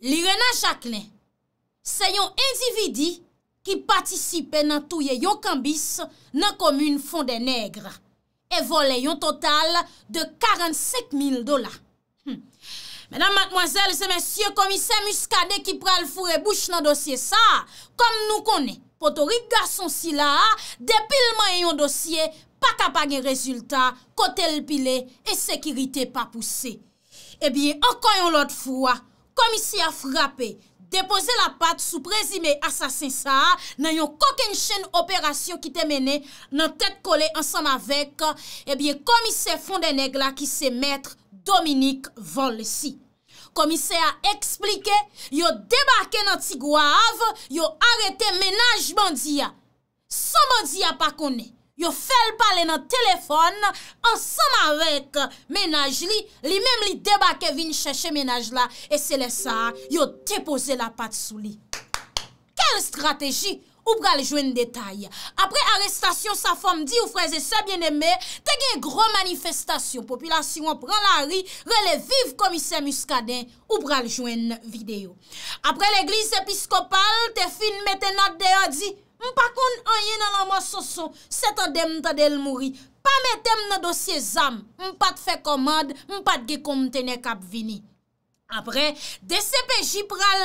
Lire nan chaknen, se yon individi ki patisipe nan touye yon kambis nan komune fond de negre. E vole yon total de 45.000 dola. Hmm. Menan matmoazel, se mensyon komisen muskade ki pral fure bouch nan dosye sa, kom nou konen, poto rigason si la, depilman yon dosye, pakapag yon rezultat, kote lpile, e sekirite papouse. Ebi, eh anko yon lot fwa, Komise a frape, depose la pat sou prezime asasin sa, nan yon koken chen operasyon ki te mene nan tet kole ansan avek, ebyen eh komise fondeneg la ki se metre Dominique Vanlessy. Komise a explike, yo debake nan Tigouave, yo arete menaj bandiya, son bandiya pa konen. yo fel pale nan telefon, ansam avek menaj li, li mem li debake vin chèche menaj la, e se le sa, yo te pose la pat sou li. Kel strateji? Ou pral jwen detay? Apre arrestasyon sa fom di, ou freze sa bien eme, te gen gro manifestasyon, popilasyon pran la ri, rele viv komise muskaden, ou pral jwen video. Apre l'eglise episkopal, te fin mette not deyo di, Mpa kon anye nan la mwa soso, seta dem ta del mouri. Pa me tem nan dosye zam, mpa te fe komad, mpa te ge kom tene kap vini. Apre, de sepe jipral,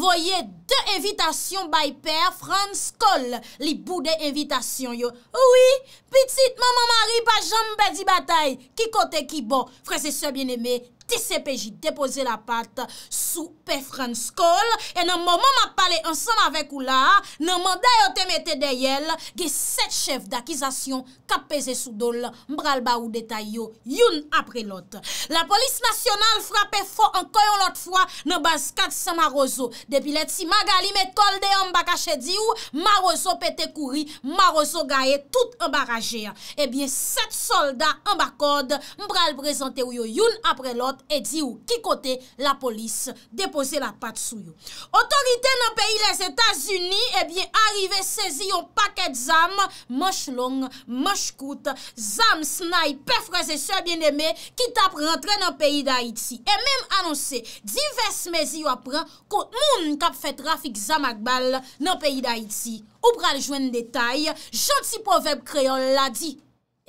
voye, de evitasyon bay per, fran skol, li pou de evitasyon yo. Ouwi, pitit maman mari, pa jan mpe di batay, ki kote ki bo, fre se se bienemeye. dis se peji depoze la pat sou pe fran skol, e nan moun moun ap pale ansan avek ou la, nan moun dayo temete deyel, ge set chef d'akizasyon kap peze sou dole, mbral ba ou detay yo, youn apre lot. La polis nasyonal frape fwo an koyon lot fwa, nan baz kat se marozo, depi let si magali met kol de yon mbakache di ou, marozo pete kouri, marozo gaye, tout mbaraje. E eh bie set soldat mbakode, mbral prezante ou yo youn apre lot, E di ou ki kote la polis depose la pat sou yo Otorite nan peyi les Etats-Unis Ebyen eh arive sezi yo paket zam Mosh long, mosh kout Zam snay, pef reze se bieneme Ki tap rentre nan peyi da Iti E mem anonse, divers mezi yo apren Ko moun kap fet rafik zam akbal nan peyi da Iti Ou pral jwen detay Joti poveb kreyon la di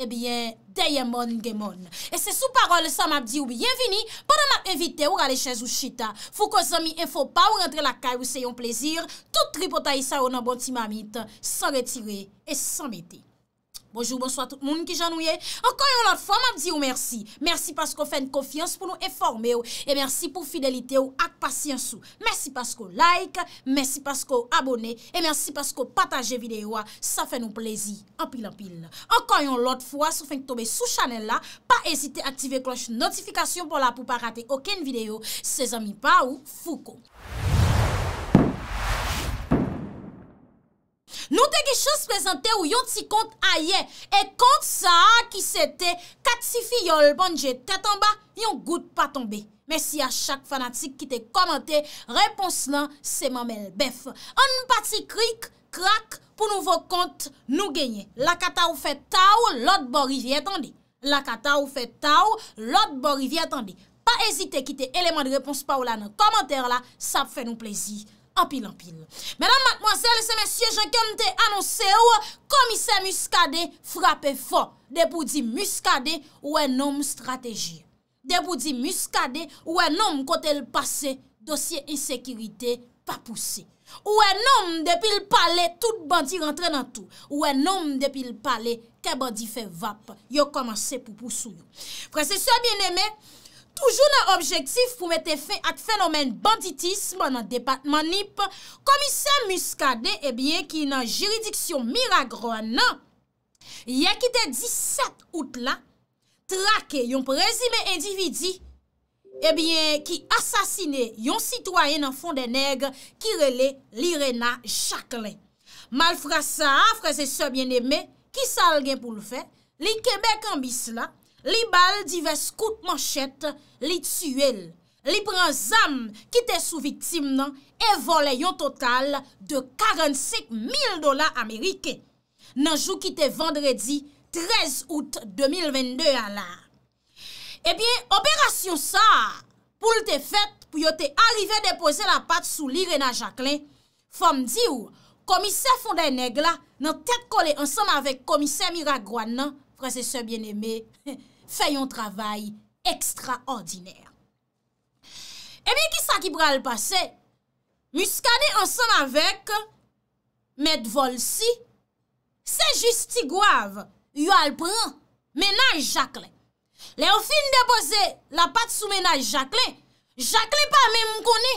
ebyen, eh daye mon gen mon. E se sou parol, sa map di ou bienvini, bonan mak evite ou gale chenj ou chita. Fou ko zomi, e fou pa ou rentre la kaj ou seyon plezir, tout tripotay sa ou nan bonti mamit, sa retire, e sa meti. Bonjou, bonsoit tout moun ki janouye. Enkanyon lot fwa, mabdi ou mersi. Mersi paskou fèn kofyans pou nou eforme ou. E mersi pou fidelite ou ak pasyans ou. Mersi paskou like, mersi paskou abone. E mersi paskou pataje videyo a. Sa fè nou plezi, anpil anpil. Enkanyon lot fwa, sou fèn k tombe sou chanel la. Pa ezite aktive kloche notifikasyon pou la pou pa rate okèn video. Se zami pa ou fuko. Nou te gichos prezante ou yon ti kont aye E kont sa ki se te kat si fiyol bonje tetan ba yon gout pa tombe Mesi a chak fanatik ki te komante, repons lan se mamel bef An pati krik, krak, pou nou vo kont nou genye La kata ou fe ta ou, lot bo rivi atande La kata ou fe ta ou, lot bo rivi atande Pa ezite ki te eleman de repons pa ou la nan komante la, sa fe nou plezi Ampil, ampil. Mèdame, mademoiselle, se mèsyè, jankèm te anonsè ou, komise muskade, frape fon. De pou di muskade, ou en om strategye. De pou di muskade, ou en om kote l'passe, dosye insekirite, pa pousse. Ou en om, de pi l'pale, tout bandi rentre nan tou. Ou en om, de pi l'pale, ke bandi fè vap, yo komanse pou poussou nou. Frè se so bienemè, poujou nan objektif pou mette fe ak fenomen banditisme nan depatman nip, komisyen muskade ebyen eh ki nan jiridiksyon miragron nan. Yekite 17 out la, trake yon prezime endividi, ebyen ki asasine yon sitwayen nan fond de negre ki rele li rena chakle. Mal fra sa, fra se so bien eme, ki sa al gen pou l fe, li kebek ambis la, Li bal di ves kout manchet, li tsu el, li pran zam ki te sou viktim nan, e vole yon total de 45.000 dola Amerike. Nanjou ki te vendredi 13 out 2022 an la. Ebyen, eh operasyon sa, pou l te fet pou yo te arrive depose la pat sou l Irena Jacqueline, fom di ou, komise fonden neg la nan tet kole ansam avek komise Miragouan nan, franse se bien eme, he. fè yon travay ekstra ordinèr. E bè ki sa ki pral pase, mi skane ansan avèk, mèd vol si, se jistigwav, yon al pran, menaj jakle. Le ou fin depose la pat sou menaj jakle, jakle pa mèm mkone,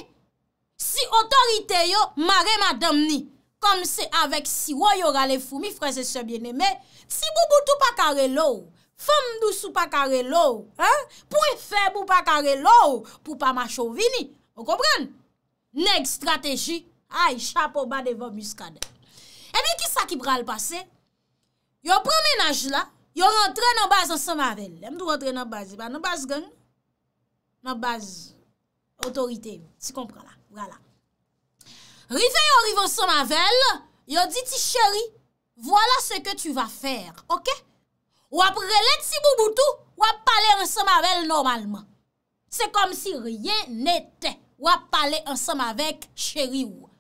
si otorite yo, mare madam ni, kom se avèk si woy yo rale fumi, freze se biene me, si bou goutou pa kare lou, Fèm dous e ou pa kare lò ou, pou e fèm ou pa kare lò ou, pou pa ma chow vini. O kompran? Next strategy. Ay, chapo ba de vò muskade. E mi ki sa ki pral pase? Yo pram menaj la, yo rentre nan baz an somavel. E mi tou rentre nan baz? E Ban nan baz gen? Nan baz otorite. Ti kompran la. Vra la. Rive yo rive an somavel, yo di ti chéri, vwa la se ke tu va fèr. Ok? Ok? Wap rele tsi bou boutou, wap pale ansem avel normalman. Se kom si ryen nete, wap pale ansem avek cheri wwa.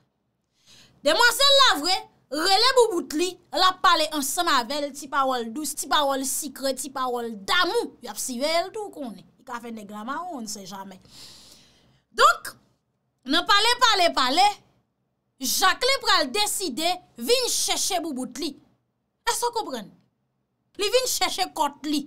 Demwansel la vre, rele bou boutou li, wap pale ansem avel, ti pa wol douz, ti pa wol sikre, ti pa wol damou, wap si vel tou konen. Y ka fe neglama ou, on se jame. Donk, nan pale pale pale, jakele pral deside, vin cheshe bou boutou li. E so koprenne. Li vin cheshe kot li.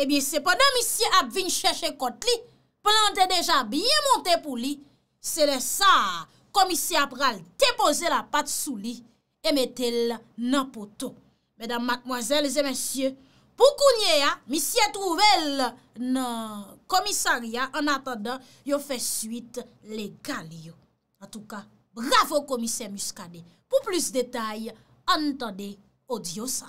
Ebyen eh seponan misye ap vin cheshe kot li. Plantè deja biye monte pou li. Sele sa komisye ap ral depose la pat sou li. E metel nan poton. Medan madmoazel, lezè mensye. Pou kounye ya misye trouvel nan komisaria. An atadan yo fè suite legal yo. An touka bravo komisye muskade. Pou plus detay an tade komisye. O diyo sa.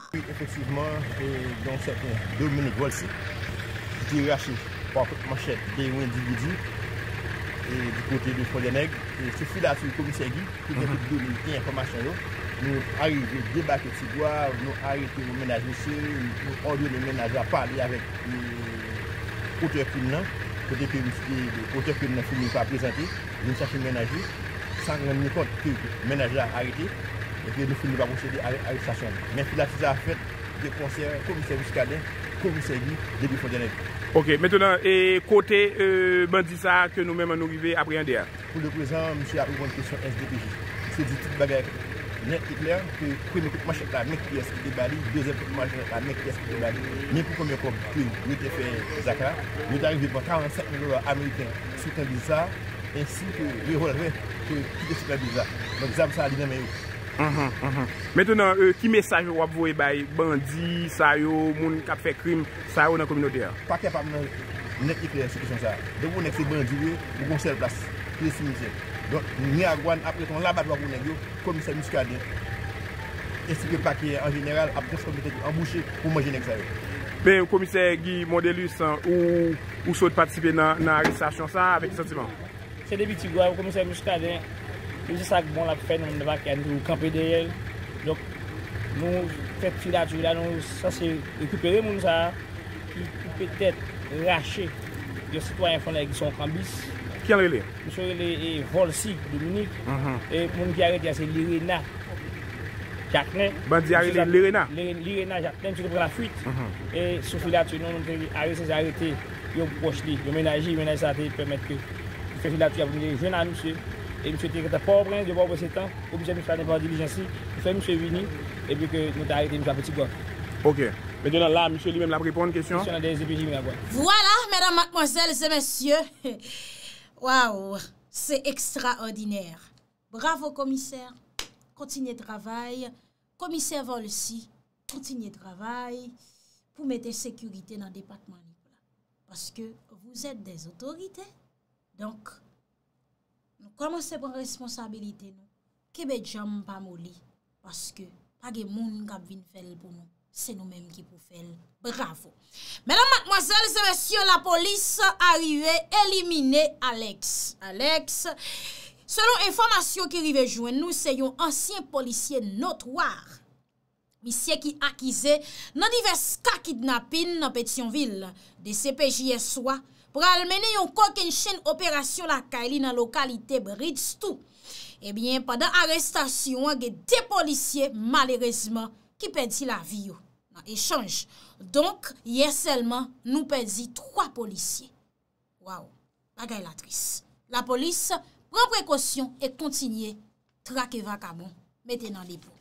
Mwen founi ba mwen sede a yi sasyon Men founi la fisa fèt De konseyen koumise viskalè Koumise yi debi fondele Mwen di sa ke nou menman nou vive apre yandè Mwen de prezan mwen se apou yon kwen son SDPJ Se di tit bagay Mwen te kler Mwen pou mwen koum manchèk la mèk piyes ki te bari Mwen pou mwen koum manchèk la mèk piyes ki te bari Mwen pou mwen koum mwen koum mwen te fè zakran Mwen te arrive pou 45 milor amèkèn Soutan biza Ensi pou mwen rou la vè Soutan biza Mwen vizam sa li nan m Metè nan e, ki mesaj wap vou e bay bandi, sayo, moun kap fè krim, sayo nan kominote a? Pakè pa mè nan nek ikre seksyon sa. De wou nek se bandi wè, wou gonsèl plas. Kli se monsèl. Don, mè a gwan apre ton labat wap wou nek yo, komise mouskade. E se kè pakè an jeneral, apre se komite embouchè, wou manjè nek sayo. Ben, wou komise Guy Maudelus, wou sot patisipe nan resasyon sa, avèk sentiman? Se debi ti gwa, wou komise mouskade a. E se sak bon lak fen, moun devak ya nou kampe deryèl. Dok nou fèk filatour la, nou sa se rekupere moun sa. Ki pè tèt rachè. Yo sitwayen fòn lèk dison kambis. Kèl relè? Moun se relè e volsik, Dominik. Mhm. E moun ki arèt ya se liréna. Kèk lè. Bè di mhm. arèt li liréna? Liréna, kèk lè, moun se depre la fwit. E sou filatour nou, moun te arèt se zè arètè. Yo mènajè, mènajè sa te pèmèt kèk. Fèk filatour ya, moun se renan mousse. et M. Tireta Poblen, devon vwose tan, oubjè mwis la nevwa dilijansi, mwis la mwis fè vwini, epi ke mwis ta a rete mwis la peti gwa. Ok. Mwen donan la, M. l'imèm la pripon kèsyon. M. Nadez, jimèm la vwoy. Vwola, mèdam matmozèl, zè mèsyon. Waw, se ekstra ordiner. Bravo komiser, kontinye travay, komiser vol si, kontinye travay, pou mwète sekurite nan depakman. Paske, vwou zèt dez otorite, Waman se pon responsabilite nou? Kebe djam pa moli. Paske, pa ge moun kap vin fel pou nou. Se nou menm ki pou fel. Bravo. Menan matmozèl, se mèsyon la polis arive elimine Alex. Alex, selon informasyon ki rivejouen nou, se yon ansyen polisye notwar. Misye ki akize nan divers kakidnapin nan Petionville de CPJS-soy. pral mene yon kok en chen operasyon la ka li nan lokalite brid stou, ebyen padan arestasyon wange de policye malerezman ki pedzi la vi yo. Echange, donk, ye selman nou pedzi 3 policye. Waou, bagay latris. La polis pran prekosyon e kontinye trake vakabon meten nan diplo.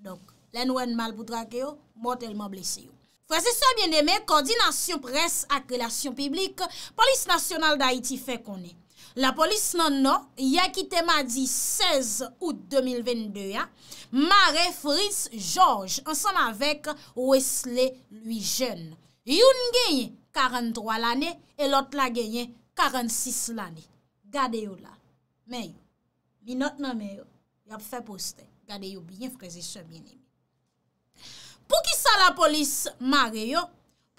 Donk, len wèn mal pou trake yo, mortalman blese yo. Frase sou a bien neme, koordinasyon pres ak relasyon piblik, polis nasyonal da Haiti fe konen. La polis nan nan, yakite ma di 16 out 2022 ya, Mare Fritz George ansan avek Wesley Lujen. Youn genye 43 lane, elot la genye 46 lane. Gade yo la, men yo. Binot nan men yo, yap fe poste. Gade yo bien, frase sou a bien neme. Pou ki sa la polis ma reyo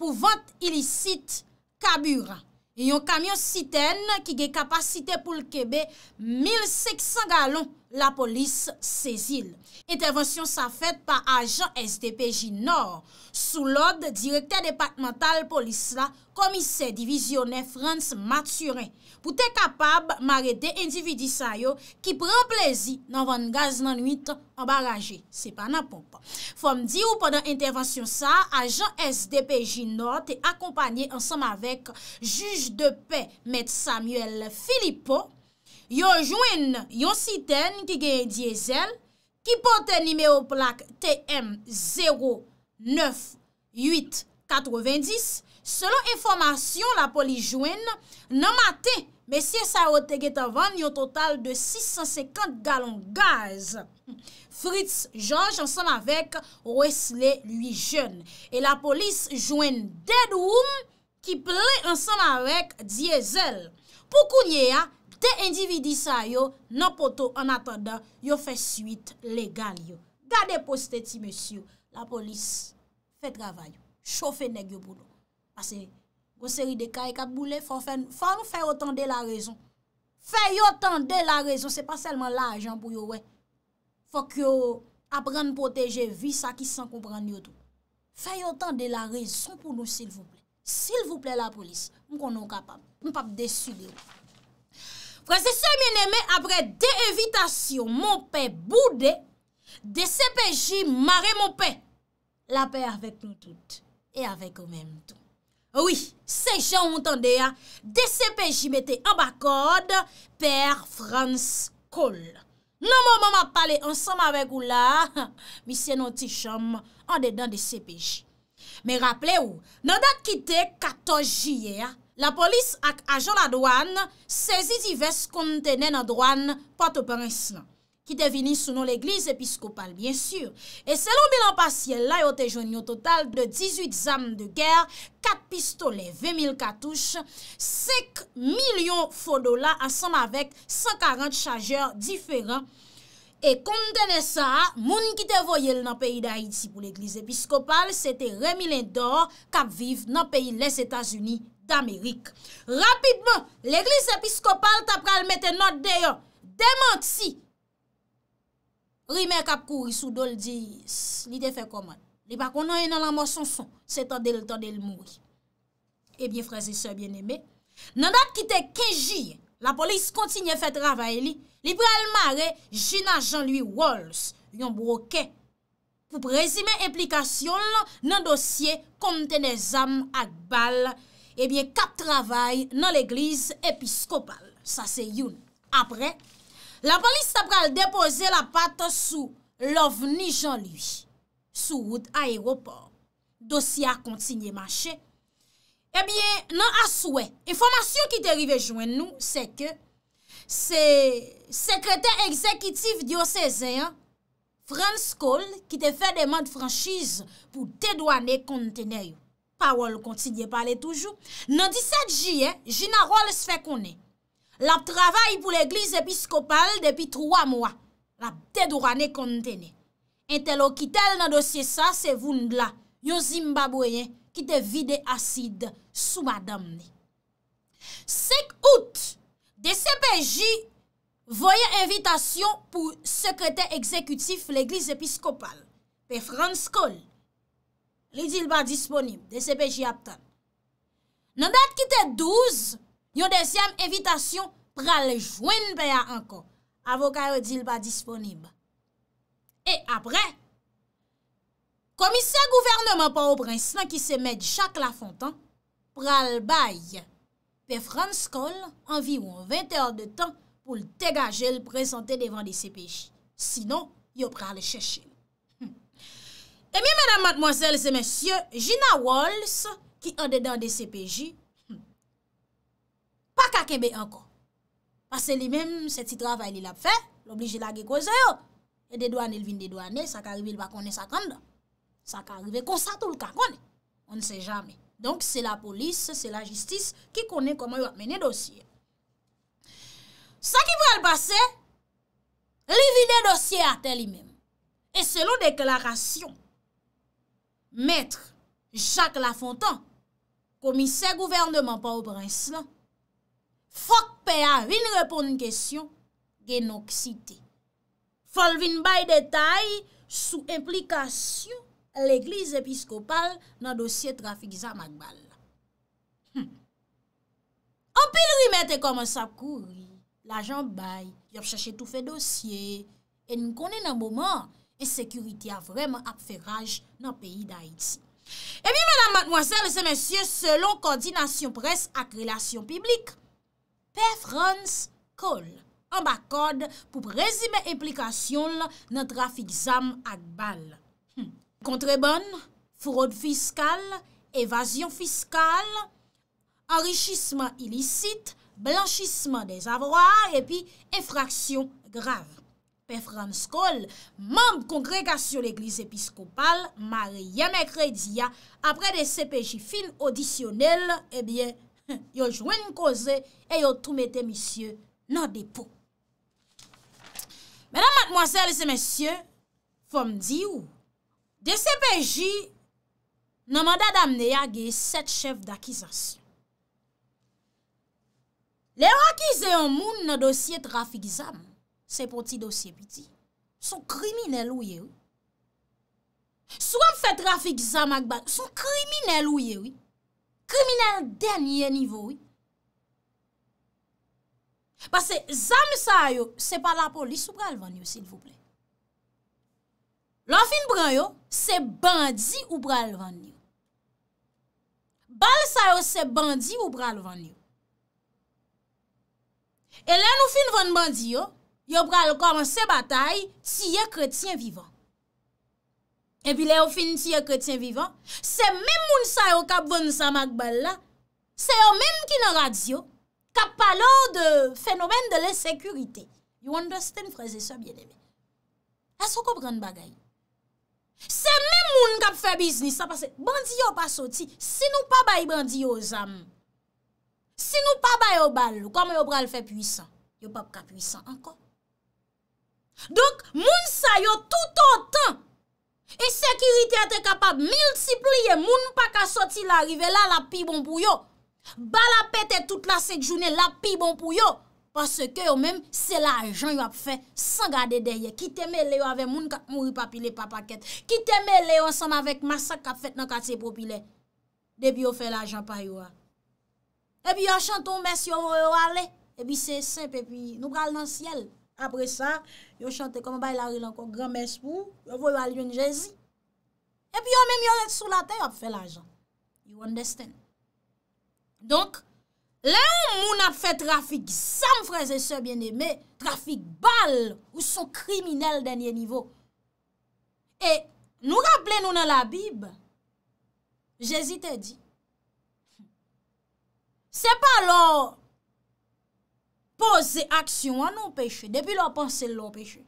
pou vant ilisit kabura. Yon kamyon siten ki ge kapasite pou l'kebe 1500 galon la polis sezil. Intervensyon sa fet pa ajan SDPJ Nor sou lod direktè depakmental polis la komise divisionè France Maturè. pou te kapab mare de individi sa yo ki pran plezi nan van gaz nan 8 an baraje. Se pa nan pompa. Fom di ou pwadan intervensyon sa, ajan SDPJ Nord te akompanyen ansam avek juj de pe met Samuel Filippo, yo jwen yon siten ki genye die zel, ki pote nime o plak TM09890. Selon informasyon, la poli jwen nan mate Mesye sa yo te getavan yo total de 650 galon gaz. Fritz jonge ansan avek Wesley lui jen. E la polis jwen dedoum ki ple ansan avek Diesel. Poukounye ya, te individisa yo nan poto an atanda yo fe suite legal yo. Gade poste ti mesyo, la polis fe travay yo. Chofen neg yo bouno, pase yo. Mwen seri de kaye kat boulè, fwa nou fèy otan de la rezon. Fèy otan de la rezon, se pa selman la ajan pou yo wè. Fwa ki yo aprenn poteje, vi sa ki san komprenn yo tou. Fèy otan de la rezon pou nou sil vouple. Sil vouple la polis, mwen konon kapab. Mwen pap desu de yo. Fransi se mwen eme apre de evitasyon, mwen pe boudè. De sepeji, mare mwen pe. La pe avèk nou tout, e avèk ou men tout. Ouwi, se jan moutande, de CPJ mette an bakod per France Call. Nan mou mou mou ap pale ansanm avek ou la, mi se nou ti chanm an dedan de CPJ. Me rapple ou, nan da kite 14 juye, la polis ak ajan la douan sezi di ves kontene nan douan pato paris nan. ki te vini sou nou l'Eglise Episkopal, bien sur. E selon bilan pasyel la, yo te jouni yo total de 18 zanm de ger, 4 pistole, 204 touche, 5 milyon fondola, asanm avek 140 chajeur diferan. E kontene sa, moun ki te voyel nan peyi da Haiti pou l'Eglise Episkopal, se te remi len dor kap viv nan peyi les Etats-Unis d'Amerik. Rapidman, l'Eglise Episkopal tap pral mette not de yo, demanti, ri mer kap kouri sou do l di, ni te fe koman. Li bako nou yon nan la monsonson, se tade l tade l moui. Ebyen eh frazi sè bien eme, nan ap kite keji, la polis kontinye fet travay li, li pre al mare, jina jan lwi wols, yon broke. Pou prezime implikasyon, nan dosye kontene zam ak bal, ebyen eh kap travay nan l eglise episkopal. Sa se yon. Apre, la polis ta pral depoze la pat sou l'ovni jan lwi, sou wout aeroport. Dosya kontinye manche. Ebyen, eh nan aswe, informasyon ki te rive jwen nou, seke, se sekrete ekzekitiv diyo sezen, Frans Kohl, ki te fe deman franchise pou te douane kontene yo. Pawol kontinye pale toujou. Nan 17 jye, jina rol se fe konen. Lap travay pou l'Eglise Episkopal depi 3 mwa. Lap dedourane kontene. Ente lo kitel nan dosye sa, se voun bla. Yo Zimbabweyen ki te vide asid sou madamne. Sek out, DCPJ voye invitation pou sekrete ekzekutif l'Eglise Episkopal. Pe France School. Lidil ba disponib, DCPJ aptan. Nan dat ki te 12 mwa. Yon desyem evitasyon pral jwen beya anko. Avokay odil ba disponib. E apre, komisyen gouvernman pa ou prensman ki se med chak la fontan, pral bay pe France Call anvi ou an 20 or de tan pou l tegajel prezante devan de CPJ. Sinon, yon pral cheshe. E mi, madame, mademoiselle, se monsye, Gina Walls ki an dedan de CPJ, kakebe anko. Pase li men, se ti travay li lap fe, l'oblije la ge koze yo. E de douane, il vine de douane, sa ka rive, il bakone sa kanda. Sa ka rive, konsa tout le kakone. On ne se jamen. Donk, se la polis, se la jistis, ki kone koman yo apmene dosye. Sa ki pral base, li vine dosye ate li men. E selon deklarasyon, metre, Jacques Lafontan, komise gouverne man pa ou brins lan, Fok pe a vin repon n kesyon genon ksite. Fol vin bay detay sou implikasyon l'Eglise Episkopal nan dosye trafikza magbal. Hm. An pil rimete koman sa kouri, la jan bay, yop chache tou fe dosye, en konen nan mouman, en sekuriti a vreman ap fe raj nan peyi da iti. Ebi, madame, mademoiselle, semen sye, selon koordinasyon pres ak relasyon piblik, Per Frans Kohl, amb akode pou prezime implikasyon nan trafik zam ak bal. Kontrebon, hmm. furod fiskal, evasyon fiskal, anrichisman ilisit, blanchisman desavroar, epi, enfraksyon grav. Per Frans Kohl, mank kongregasyon l'Eglise Episkopal, mari yame krediya apre de sepeji fin odisyonel, ebyen, eh Yo jwen kose e yo toumete misye nan depo. Mèdam ak mwasele se mèsyen, fòm di ou, de se peji nan manda damne ya ge set chef dakizans. Le akize yon moun nan dosye trafikizam, se poti dosye piti, sou krimine lou ye ou. Sou am fè trafikizam ak bak, sou krimine lou ye ou. Kriminal denye nivou. Pase zami sa yo, se pa la polis ou pral vanyo, s'il fouple. Lan fin pran yo, se bandi ou pral vanyo. Bal sa yo, se bandi ou pral vanyo. E len ou fin vanyo bandi yo, yo pral kon se batay si ye kretien vivan. epi le yo finiti yo e kretien vivan, se men moun sa yo kap von sa magbal la, se yo men ki nan radyo, kap palor de fenomen de le sekurite. You understand, fraze, sa bie demen. As yo ko bran bagay. Se men moun kap fe biznis, sa pase bandi yo pa soti, si nou pa bayi bandi yo zan, si nou pa bayi yo bal, kome yo pral fe pwisan, yo pap ka pwisan anko. Dok, moun sa yo tout an tan, E sekirite a te kapab milsipliye, moun pa ka soti la rive la, la pi bon pou yo. Ba la pete tout la sek jounen, la pi bon pou yo. Paske yo menm, se la ajan yo ap fe, san gade derye. Ki teme le yo ave moun ka mouri papile papaket. Ki teme le yo ansam avek masak kap fet nan kate popile. Debi yo fe la ajan pa yo a. Ebi yo chantou mers yo yo ale. Ebi se sepe pi nou gal nan siel. apre sa, yo chante koman bay la rilan kon gran mespou, yo vo lal yon jezi. E pi yo menm yo let sou la te, yo ap fe la jan. You understand? Donk, la yon moun ap fe trafik sa m freze se bieneme, trafik bal, ou sou kriminel denye nivo. E nou rapple nou nan la bib, jezi te di. Se pa lor, repose aksyon an nou peche. Depi lor panse lor peche.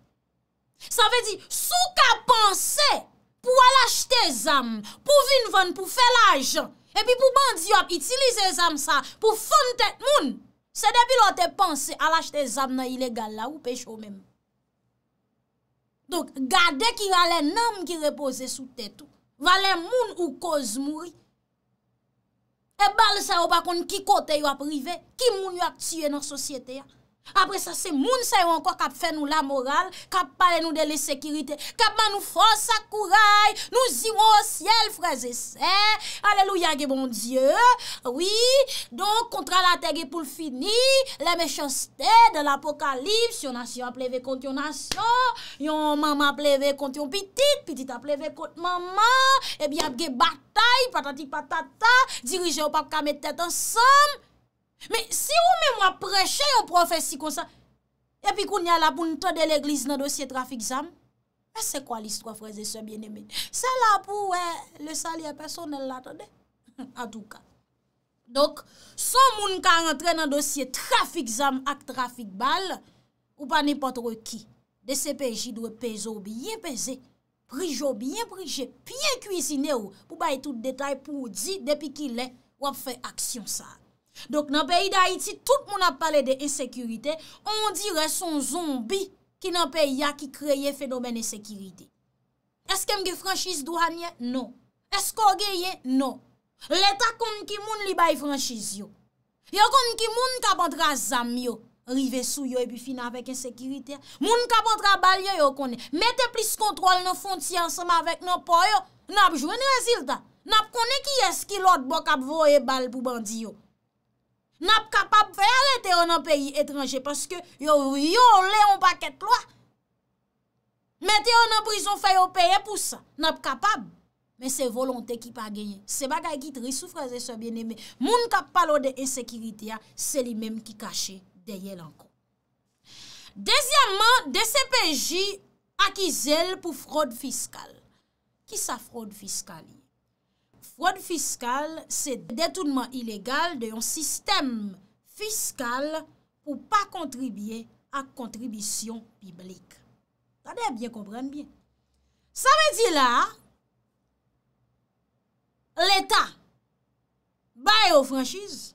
Sa ve di, sou ka panse pou alachte zam, pou vin van, pou fe la ajan, epi pou bandiop itilize zam sa, pou fon tet moun, se depi lor te panse alachte zam nan ilegal la ou peche ou men. Donk, gade ki wale nam ki repose sou tet ou, wale moun ou koz moui, E bal sa yo bakon ki kote yo aprive, ki moun yo ak tsye nan sosyete ya. Apre sa se moun se yon kwa kap fe nou la moral, kap pale nou de le sekirite, kap manou fò sakouray, nou ziwò o siel freze se, aleluya ge bon die, oui, don kontra la tege pou l'fini, le mechansete de l'apokalips, yon asyo a pleve kont yon asyo, yon mama pleve kont yon pitit, pitit a pleve kont mama, ebyan eh ge batay, patatik patata, dirije ou pap kame tete ansom, Men, si ou men wap preche yo profesi kon sa, epi koun nye la pou nou to de l'eglise nan dosye trafik zam, e se kwa list wap preze se mbien emen? Se la pou, we, le sali apersonel la, to de? A tou ka. Dok, son moun ka rentre nan dosye trafik zam ak trafik bal, ou pa nipotro ki, de se peji dwe pezo biye peze, prijo biye prije, piye kwezi nou pou baye tout detay pou ou di depi ki le wap fe aksyon sa. Dok nan pe yi da iti, tout moun ap pale de ensekirite, on dire son zombi ki nan pe ya ki kreye fenomen ensekirite. Eske mge franschise douanye? Non. Esko geye? Non. Leta konn ki moun li bay franschise yo. Yo konn ki moun kapotra zam yo, rive sou yo e bi fina avek ensekirite. Moun kapotra bal yo yo konn. Mete plis kontrol nou fonti ansama vek nou po yo, nap jwen rezilda. Nap konn ki yes ki lot bok ap voye bal pou bandi yo. Nap kapab fè alè te yon an peyi etranje, paske yon lè yon paket lwa. Mè te yon an brison fè yon peye pou sa. Nap kapab, mè se volante ki pa genye. Se bagay ki tri sou fraze sou bien eme. Moun kap palo de ensekiritia, se li mèm ki kache de yel an kon. Dezyanman, de se peji akizèl pou fraude fiskal. Ki sa fraude fiskali? Frod fiskal, se detounman ilegal de yon sistem fiskal pou pa kontribye ak kontribisyon piblik. Tade bien, komprende bien. Sa me di la, l'Etat baye ou franchise.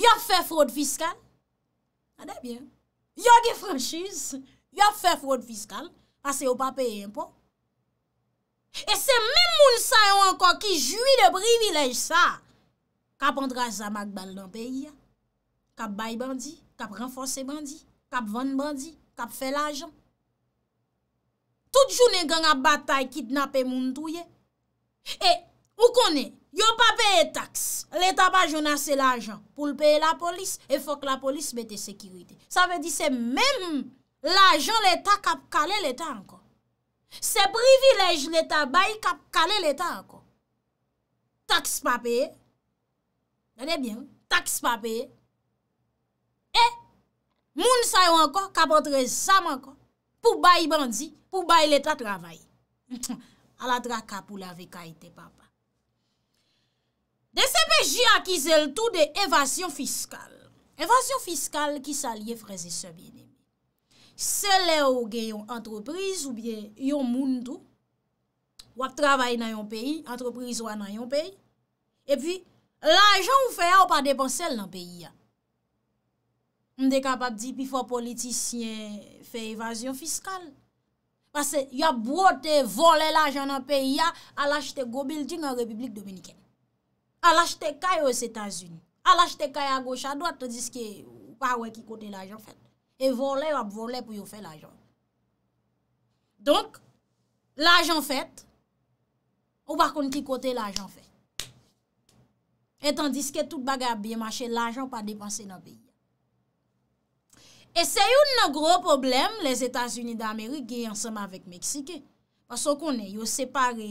Yon fè frod fiskal, tade bien, yon ki franchise, yon fè frod fiskal, ase ou pa peye impo. E se men moun sa yon ankon ki jwi de privilej sa, kap antra zamak bal nan peyi ya, kap bay bandi, kap renfose bandi, kap van bandi, kap fe la jan. Tout jounen gen a batay kitnap e moun touye. E ou konen, yo pa peye taks, l'Etat pa jounase la jan pou l'peye la polis, e fok la polis bete sekirite. Sa ve di se men moun la jan l'Etat kap kale l'Etat ankon. Se privilej l'Etat bayi kap kale l'Etat anko. Taks papeye. Dane bien, taks papeye. E, moun sayo anko kapotre sam anko pou bayi bandi, pou bayi l'Etat travayi. Aladra kap ou lave kaite papa. De sepeji akize l'tou de evasyon fiskal. Evasyon fiskal ki sa liye freze se bine. Sele ou gen yon entreprise ou bien yon moun tou, wak travaye nan yon peyi, entreprise wak nan yon peyi, e pi, l'ajan ou fe ya ou pa depanselle nan peyi ya. Mde kapak di, pi fwa politisyen fe evasyon fiskal. Pase, ya bwote vole l'ajan nan peyi ya, al ajte gobel jing an republik dominiken. Al ajte kayo e s'Etats-Unis. Al ajte kayo a gocha-dwad, todiske wak wè ki kote l'ajan fet. e volè ap volè pou yo fè l'ajan. Donk, l'ajan fèt, ou bakon ti kote l'ajan fèt. Etan diske tout baga biye machè, l'ajan pa depanse nan biye. E se yon nan gro problem, les Etats-Unis d'Amerik, ki yon seman vek Meksike, baso konen, yo separe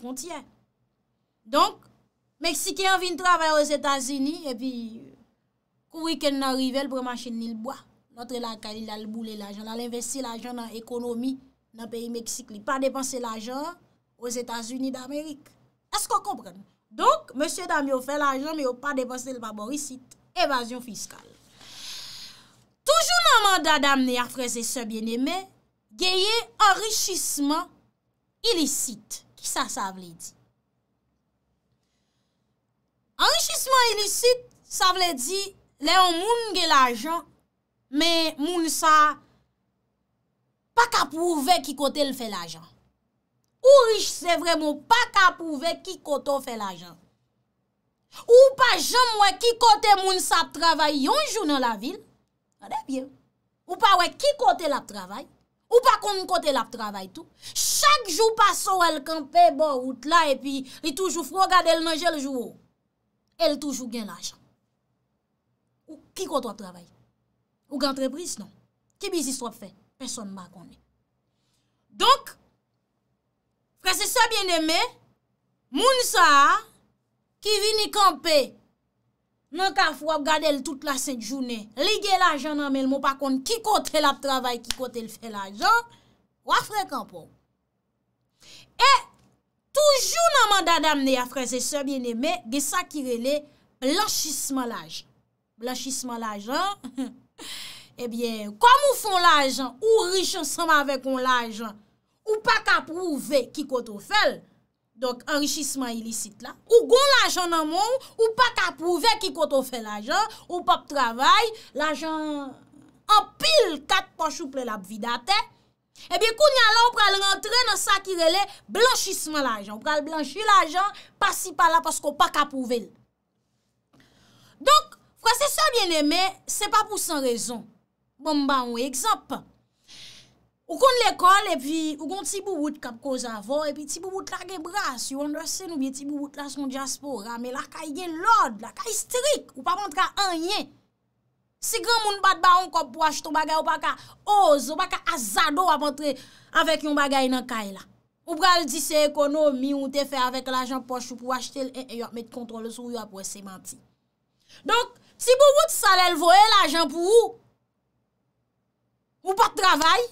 frontyen. Donk, Meksike yon vin travè yo Etats-Unis, e pi kou wiken nan rivel pou yon machè nilboa. antre lakani lal boule l'ajan, lal investi l'ajan nan ekonomi nan peyi Meksik li, pa depanse l'ajan os Etats-Unis d'Amerik. Esko kompren? Donk, monsye dam yo fe l'ajan, me yo pa depanse l'vaborisit, evasyon fiskal. Toujou nan manda dam ni a freze se bieneme, geye enrijisman ilisit. Ki sa sa vle di? Enrijisman ilisit, sa vle di, leon moun ge l'ajan, Men moun sa pa ka pouve ki kote l fe la jan. Ou riche se vremen pa ka pouve ki kote l fe la jan. Ou pa jam wè ki kote moun sa travay yonjou nan la vil. Sa de byen. Ou pa wè ki kote l ap travay. Ou pa konm kote l ap travay tou. Chak jou pa sou el kanpe bo out la e pi li toujou fwogade el nan jel jou ou. El toujou gen la jan. Ou ki kote w ap travay. Ou gantrebris non. Ki bizis wap fè? Person mba konè. Donk, prese se bienemè, moun sa, ki vini kampe, nan ka fwa gade l tout la set jounè, li gè la jan nan men, mou pa kon, ki kote la travay, ki kote l fè la jan, wafre kampo. E, toujou nan manda damne, ya prese se bienemè, ge sakirele, blanchisman la jan. Blanchisman la jan, mwen, Ebyen, eh kom ou fon la ajan Ou riche ansama avek ou la ajan Ou pa ka prouve ki koto fel Donk, enrichisman ilisit la Ou gon la ajan nan moun Ou pa ka prouve ki koto fel la ajan Ou pa ptravay La ajan, an pil kat panchou Ple la bvidate Ebyen, kou nyalan ou pral rentre Nan sakirele blanchisman la ajan Ou pral blanchi la ajan Pasi pala pasko pa ka prouve Donk Kwa se sa biene me, se pa pou san rezon. Bon ba ou ekzop. Ou kon l'ekol, epi ou kon ti boubout kap koz avon, epi ti boubout la gebras, yo an dase nou bi ti boubout la son diaspora, me la ka yen lod, la ka istrik, ou pa montra an yen. Si gran moun bat ba ou kop po achit ou bagay ou baka oz, ou baka azado apontre avèk yon bagay nan kay la. Ou pral di se ekonomi ou te fè avèk l'ajan poch ou pou achite l'en en yon met kontrol sou yon apwè se manti. Donk, Si pou wout sa lèl voè l'ajan pou wou? Ou pat travay?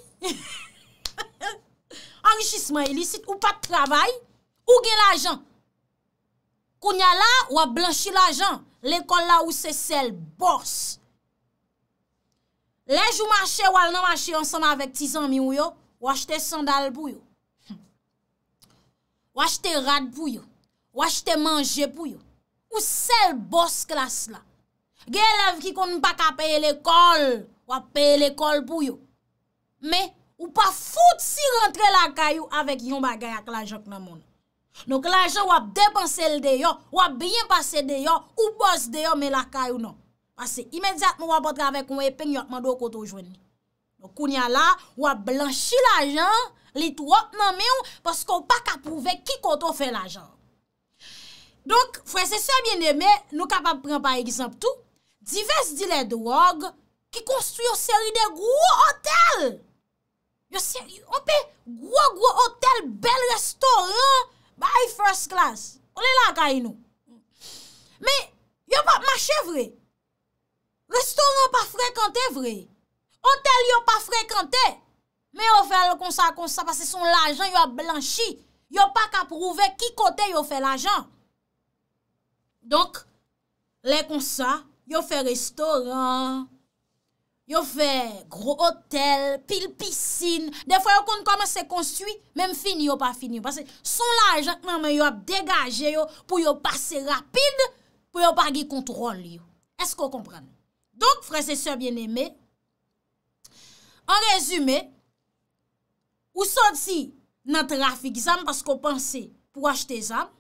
Anjisman ilisit, ou pat travay? Ou gen l'ajan? Kounya la, wap blanchi l'ajan. L'enkon la ou se sel bors. Lèj ou manche wal nan manche ansan avèk tizan miw yo, wachte sandal pou yo. Wachte rad pou yo. Wachte manje pou yo. Ou sel bors klas la. Gye lev ki kon nou pa ka peye l'ekol, wap peye l'ekol pou yo. Me, ou pa foute si rentre l'akayou avèk yon bagay ak l'ajok nan moun. Nouk l'ajok wap depanse l'de yo, wap bien pase l'de yo, ou bose l'de yo, me l'akayou nan. Pase, imediat mou wap otravek yon epen yotman do koto jwen ni. Nouk koun ya la, wap blanchi l'ajok, li tou wot nan mè ou, paskou wap ka prouve ki koto fè l'ajok. Donk, fwese se mwen eme, nou kapap pren pa egisamp tou, Dives di le drog ki konstri yo seri de gwo hotel. Yo seri, ope, gwo gwo hotel, bel restoran, ba yi first class. On e la ka inou. Me, yo pa mache vre. Restoran pa frekante vre. Hotel yo pa frekante. Me yo fe l konsa konsa, pase son l ajan yo blanshi. Yo pa ka prouve ki kote yo fe l ajan. Donk, le konsa, Yo fè restaurant, yo fè gro hotel, pil piscine. Defo yo kon koman se konstwi, men fin yo pa fin yo. Son la ajantman yo ap degaje yo pou yo pase rapide, pou yo pa gi kontrol yo. Esko kompran? Donk, frese sè, bien eme. An rezume, ou sot si nan trafik zan, pasko panse pou achete zan,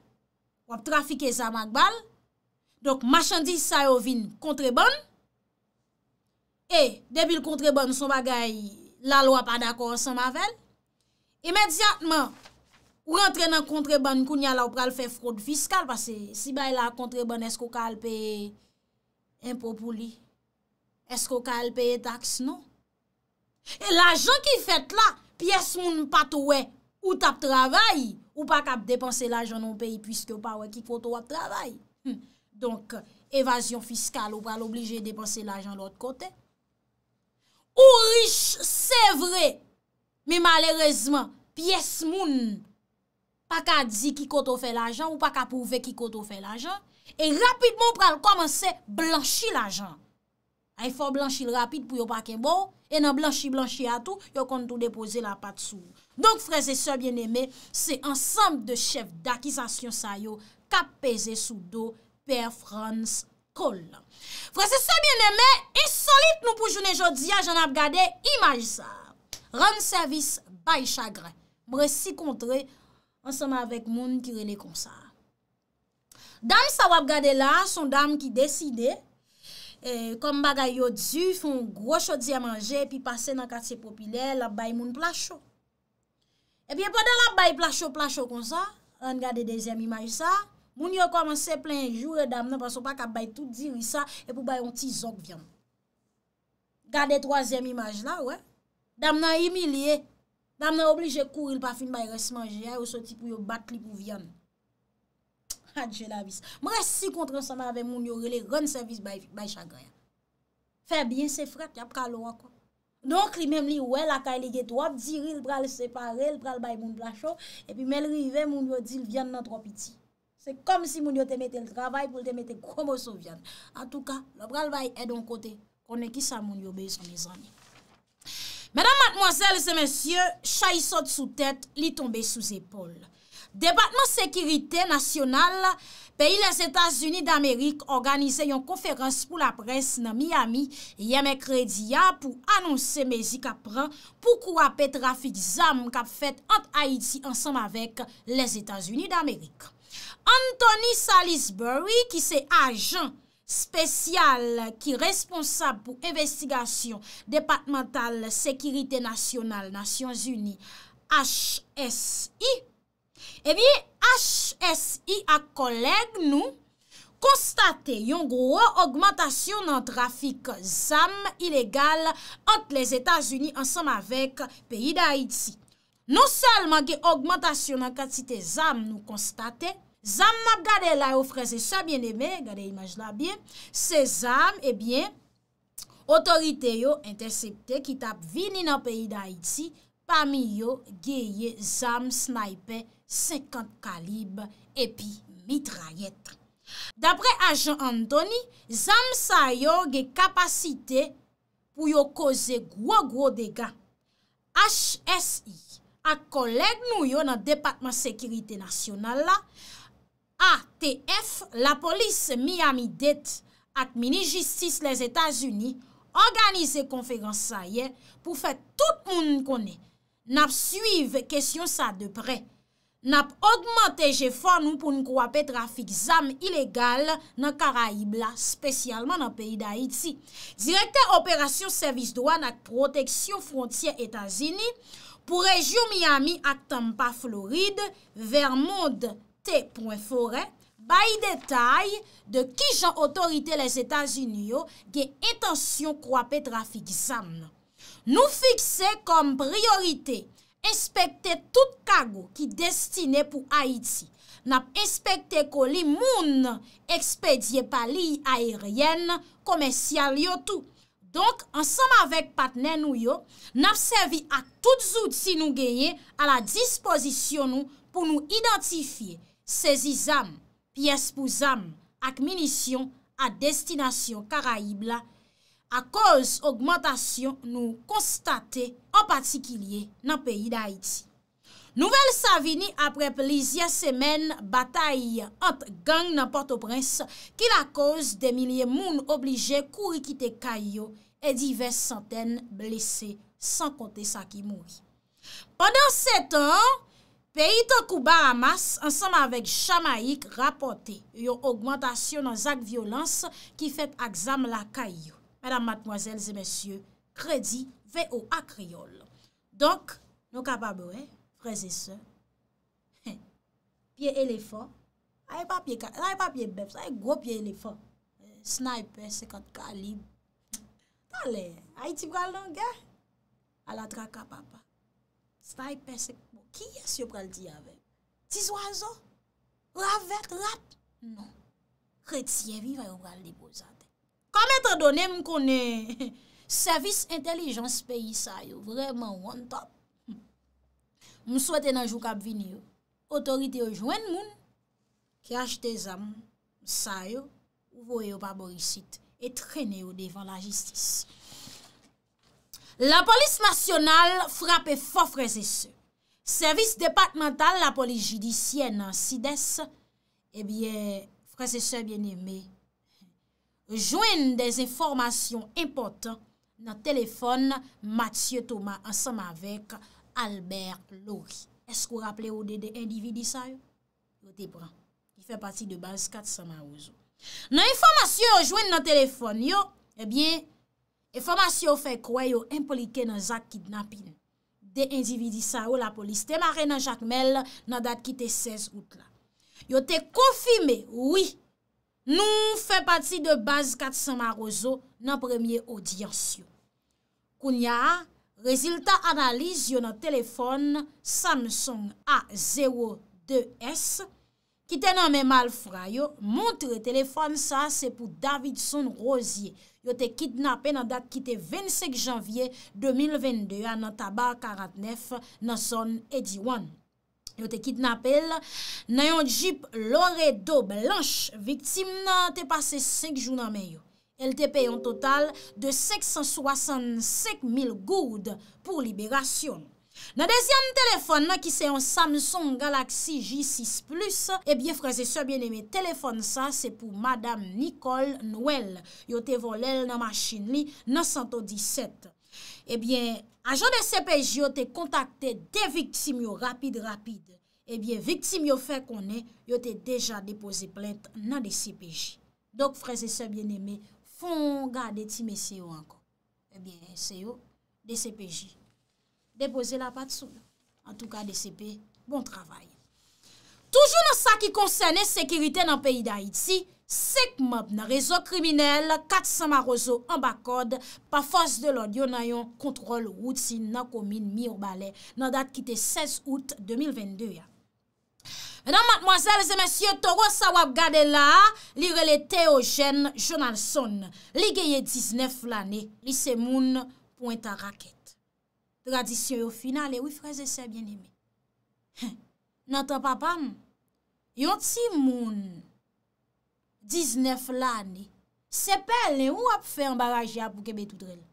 pou ap trafik e zan magbal. Dok, machandise sa yo vin kontrebon, e, debil kontrebon, son bagay, la lwa pa d'akor, son mavel, imediatman, ou rentre nan kontrebon, kounya la ou pral fe frot fiskal, pase, si bay la kontrebon, esko kalpe impopouli, esko kalpe tax, non? E la jan ki fet la, piyes moun patowe, ou tap travay, ou pa kap depanse la jan ou pey, pwiske ou pa wè ki koto wap travay. Hmm. Donk evasyon fiskal ou pral oblije depanse l'ajan l'ot kote. Ou riche, se vre, mi malerezman, piyes moun, pa ka di ki koto fe l'ajan, ou pa ka pouve ki koto fe l'ajan, e rapidman pral komanse blanchi l'ajan. A ifo blanchi l'rapid pou yo pa ke bon, e nan blanchi blanchi atou, yo kontou depose la pat sou. Donk freze se bieneme, se ansampe de chef d'akizasyon sayo, ka peze sou do, Père Frans Cole Fransè sa bienèmè E solit nou pou jounè jodi A jan ap gade imaj sa Rèm servis bay chagre Brè si kontre Ansèmè avèk moun ki renè konsa Dam sa wap gade la Son dam ki deside Kom bagay yo du Fon gro chodi a manje Pi pase nan katsè popile Lab bay moun plasho Epi eh e podè lab bay plasho plasho konsa An gade dezyem imaj sa Moun yo komanse plen jure dam nan, panso pa ka bay tout diri sa, e pou bay yon ti zok vyan. Gade troazem imaj la, we. Dam nan imilie, dam nan oblije kouril pa fin bay resmanje, e eh, ou soti pou yo bat li pou vyan. Ha, ah, dje la vis. Mwen si kontranseman ave moun yo, rele ron servis bay chagre. Fe bien se frek, yap kalowa. Non kli mem li we, la kaili get wap, diri l pra l separe, l pra l bay moun plasho, e pi melri ve moun yo di l vyan nan tropiti. kom si moun yo te mette l travay pou te mette koum ou sou vyan. An tou ka, lo bral vay edon kote, konen ki sa moun yo be son nizani. Mèdam matmozèl, se mèsyè, chayi sot sou tèt, li tombe sou zépol. Depatman Sekirite Nasyonal, peyi les Etats-Unis d'Amerik, organize yon konferans pou la pres nan Miami, yè mè kredi ya pou anonsè mezi kapran pou kou apè trafik zan moun kap fèt ant Aiti ansam avèk les Etats-Unis d'Amerik. Anthony Salisbury, ki se ajen spesyal ki responsab pou investigasyon departemental sekiritè nasyonal Nasyon Zuni, HSI, e eh bi HSI ak koleg nou konstate yon gro augmantasyon nan trafik zam ilegal ant les Etats-Unis ansam avek peyi da Haiti. Non salman ge augmantasyon an katite zam nou konstate, zam map gade la yo freze, sa bien e me, gade imaj la bien, se zam, e bien, otorite yo intercepte ki tap vini nan peyi da iti, pami yo geye zam snaype 50 kalib epi mitrayet. Dapre ajan Anthony, zam sa yo ge kapasite pou yo koze gwo gwo degan, HSI. ak koleg nou yo nan Depatman Sekurite Nasyonal la, ATF, la polis Miami-Dade, ak Mini-Justice les Etats-Unis, organize konferans sa ye, pou fet tout moun konen, nap suiv kesyon sa depre, nap augmente je fon nou pou nou kwape trafik zam ilegal nan Karaib la, spesyalman nan peyi da Haiti. Direkter Operasyon Servis Dwa nak Proteksyon Frontier Etats-Unis, Pou rejyon Miami ak Tampa, Floride, ver moun de T.Forey, ba y detay de ki jan otorite les Etats-Unis yo ge etansyon kwape trafik zan. Nou fikse kom priorite, espekte tout kago ki destine pou Haiti, nap espekte ko li moun ekspedye pali aeryen komensyal yo tou. Donk, ansam avek patnen nou yo, nap servi ak tout zout si nou geye a la dispozisyon nou pou nou identifiye sezi zam, pi espou zam ak minisyon at destinasyon karaib la, a koz augmantasyon nou konstate an patikilye nan peyi da iti. Nouvel sa vini apre plizye semen bataye ant gang nan Port-au-Prince ki la koz de milye moun oblije kouri kite Kayo e divers santen blese san konte sa ki moui. Pendan set an, peyi Tokuba Amas ansama vek Chamaik rapote yon augmentation nan zak violans ki fet akzam la Kayo. Madame, mademoiselles et messieurs, kredi ve o akriol. Donk, nou kapabwe, he? Prezese, piye elefant, aye pa piye bebs, aye go piye elefant, sniper, sekat kalib, ta le, aye ti pral donge, ala draka papa. Sniper, sek, kiye si yo pral di ave? Tis wazo, ravet, rap, non, kretyevi vayon pral di bozade. Kame te done mkone, servis intelijans peyi sa yo, vreman wantot. m souwete nan jou kap vin yo, otorite yo jwen moun, ki ajte zan, sa yo, ou voy yo pa borisit, et trene yo devan la jistis. La polis nasyonal frape fò freze se. Servis departemental la polis jidisyen nan Sides, e bie, freze se bien eme, jwen des informasyon impotant, nan telefon Matye Thomas, ansanman vek, Albert Loury. Esk ou rappele ou de de individisa yo? Yo te bran. Y fe pati de baz kat samar ozo. Nan informasyon ou jwen nan telefon yo, ebyen, eh informasyon ou fe kway yo implike nan zak kidnapin. De individisa yo la polis. Te mare nan Jacques Mel, nan dat ki te 16 outla. Yo te konfime, oui, nou fe pati de baz kat samar ozo, nan premye audiansyo. Koun ya a, Rezultat analize yo nan telefon Samsung A02S ki te nan men mal fra yo. Montre telefon sa se pou Davidson Rosier. Yo te kidnape nan dat ki te 25 janvye 2022 anan taba 49 nan son 81. Yo te kidnape nan yon jip lore do blanche. Viktim nan te pase 5 jou nan men yo. El te pey an total de 565.000 goud pou liberasyon. Nan dezyan telefon nan ki se an Samsung Galaxy J6 Plus, ebyen eh freze se bien eme telefon sa, se pou Madame Nicole Noël, yo te volel nan machin li 917. Ebyen, ajon de CPJ yo te kontakte de viktsim yo rapide rapide. Ebyen, eh viktsim yo fe konen yo te deja depoze plent nan de CPJ. Dok freze se bien eme, Fon gade ti mesye yo ankon, ebyen se yo DCPJ. Depose la pat sou, an tou ka DCP, bon travay. Toujou nan sa ki konsene sekirite nan peyi da iti, se k map nan rezo kriminel, kat sa marozo an bakod, pa fos de lodi yo nayon kontrol routin nan komin mi obale nan dat kite 16 out 2022 ya. Menan matmwazel, se mensyye Toro sa wap gade la, li rele teo jen, jonal son, li geye 19 lane, li se moun pointa raket. Tradisyon yo final, e wifreze se bien ime. Notre papa, yon ti moun 19 lane, se pelen wap fe mbarajia pou kebet ou trele.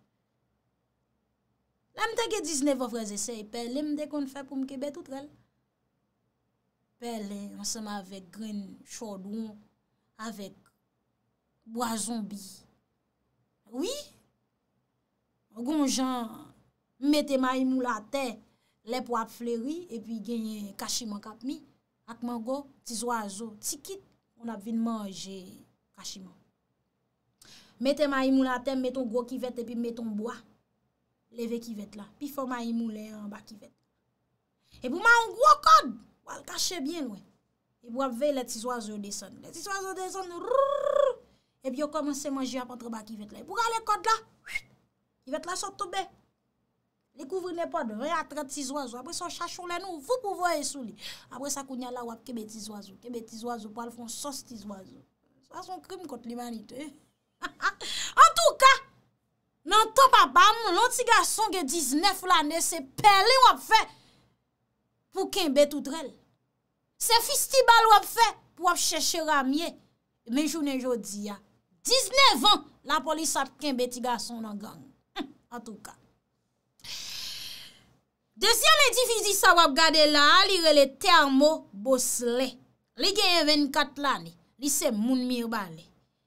La mte ge 19 wifreze se, pelen mte kon fe pou mkebet ou trele. anseman vek gren chodoun avèk boazon bi. Oui, an goun jan, metè ma imou la tè, lep wap fleri, epi genye kachiman kap mi, ak man goun, tiz wazo, tiz kit, moun ap vin manje kachiman. Metè ma imou la tè, meton gwo kivèt, epi meton boa, leve kivèt la, epi fò ma imou le, an bak kivèt. Epi moun an gwo kod, epi moun an gwo kod, E wap kache byen wè. Wap vey le tiz wazou deson. Le tiz wazou deson. E bi yo komanse manje apatre baki vet la. E pou ka le kod la? Li vet la sot tobe. Li kouvri nepon. Vey atre tiz wazou. Apre sa chachou lè nou. Vou pou voye sou li. Apre sa kounya la wap kebe tiz wazou. Kebe tiz wazou. Wap wap fonsos tiz wazou. Wap son krim kont li manite. En tou ka. Nan ton papa moun. Nan ton tiga son ge diznef lanè. Se peli wap vey. pou kenbe tout rel. Se fisti bal wap fe, pou wap cheshe ramye. Menjou nenjou di ya. 19 an, la polis ap kenbe ti gason nan gang. Hm, en tout ka. Dezyan edi fizi sa wap gade la, li rele termo bosle. Li genye 24 lani. Li se moun mirba li.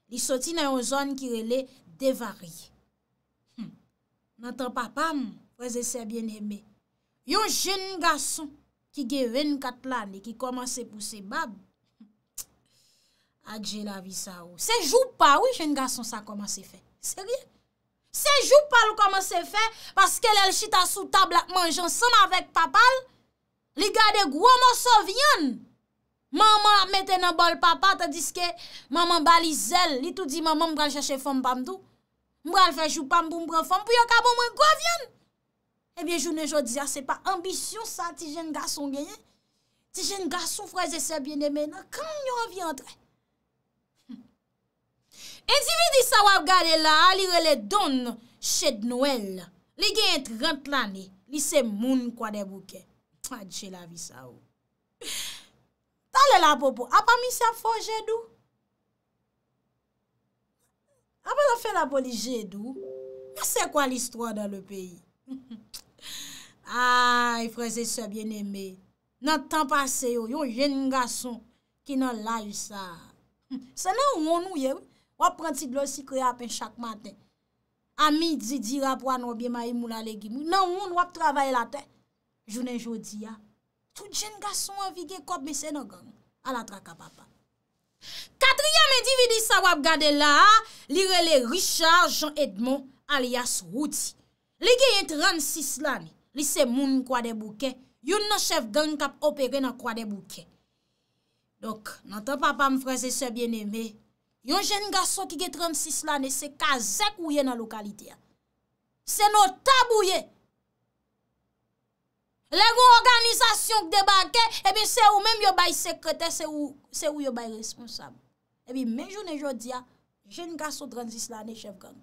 Li soti nan yon zon ki rele devari. Hm, Nantan papa m, wese se bien eme. Yon jen gason, ki gen 24 lan, ki koman se pouse bab, adje la vi sa ou, se jou pa ou, jen gason sa koman se fe, se jou pa ou koman se fe, paske lèl chita sou tabla, manjansan avèk papal, li gade gwa mò so vyan, maman ap mette nan bol papa, tadiske maman bali zel, li tout di maman mbral jase fom bambou, mbral fè jou pambou mbral fom, mbral fè jou pambou mbral fom, E eh biye jounen joun diya, ah, se pa ambisyon sa ti jen gason genye. Ti jen gason fwese se biene mena, non, kamyon yon viyantre. En hmm. di vi di sa wap gade la, alire le don ched Noel. Li genye 30 lani, li se moun kwa de bouke. Adje la vi sa ou. Talè la popo, apa misya fon jedou? Apa la fè la poli jedou? Ya se kwa l'histoire dan le peyi? Ay, freze se bieneme, nan tan pase yo, yon jen nga son ki nan la yu sa. Se nan yon yon yon, wap prantid lo si kre apen chak maten. Ami didi rap wano bi ma yi mou la legi mou, nan moun wap travaye la ten. Jounen jodi ya, tout jen nga son wavi ge kop me seno gang, ala tra ka papa. Katriyam edi vidi sa wap gade la, li rele Richard Jean Edmond alias Routi. Lige yon 36 lani. Li se moun kwa de bouke, yon nan chef gang kap opere nan kwa de bouke. Dok, natan papa m freze se bien eme, yon jen gaso ki ge 36 lane se kazek ouye nan lokalite ya. Se nou tab ouye. Le ou organizasyon kde banken, ebi se ou menm yo bay sekrete, se ou yo bay responsable. Ebi menjoune jodi ya, jen gaso 36 lane chef gang.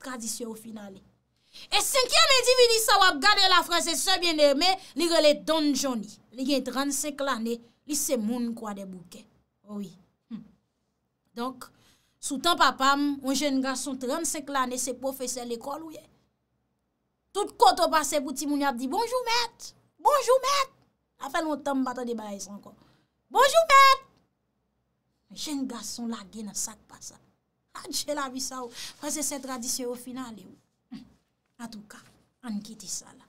Tradisyon ou finali. E senkye medivini sa wap gade la franse sebyen deme, li rele donjoni. Li gen 35 lane, li se moun kwa oh hmm. de bouke. Owi. Donk, sou tan papam, un jen gason 35 lane se profese l'ekol ou ye. Tout koto pase bouti moun ap di bonjou met, bonjou met. Afen moun tan batan de bayes anko. Bonjou met. Un jen gason ah, la gen a sak oh. pa sa. Adje la vi sa ou. Franse se tradisyon ou finali ou. A tou ka, an kiti sa la.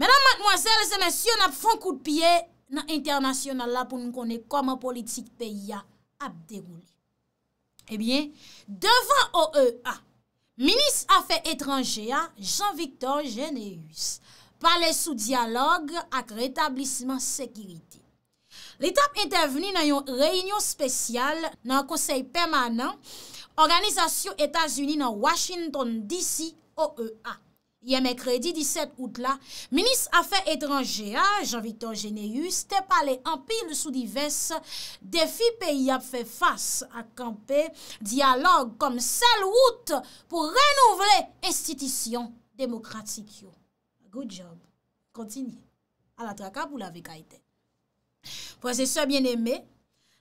Mèdam mèdmoazèl, se mèsyon ap fon kout piye nan internasyonal la pou nou konè koman politik peyi ya ap derouli. Ebyen, eh devan OEA, Minis Afè Etranjèa, Jean-Victor Généus, pale sou diyalogue ak retablisman sekiriti. L'etap entèveni nan yon reynyon spesyal nan konsey permanent Organizasyon Etasuni nan Washington DC OEA. Yeme kredi 17 outla, minis a fe etranjea, Jean-Victor Généus te pale empil sou divers defi peyi ap fe fas akampe, diyalog kom sel wout pou renouvle estitisyon demokratik yo. Good job. Kontinye. A la traka pou la vekaite. Po se se bien eme,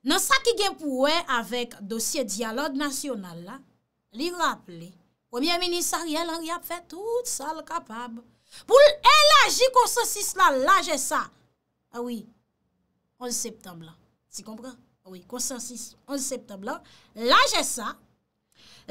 nan sa ki gen pou we avek dosye diyalog nasyonal la, li raple premye minisaryel an ria fè tout sal kapab. Pou l'elagi konsensis la, la jè sa, a wii, 11 septemblan, si kompran? A wii, konsensis 11 septemblan, la jè sa,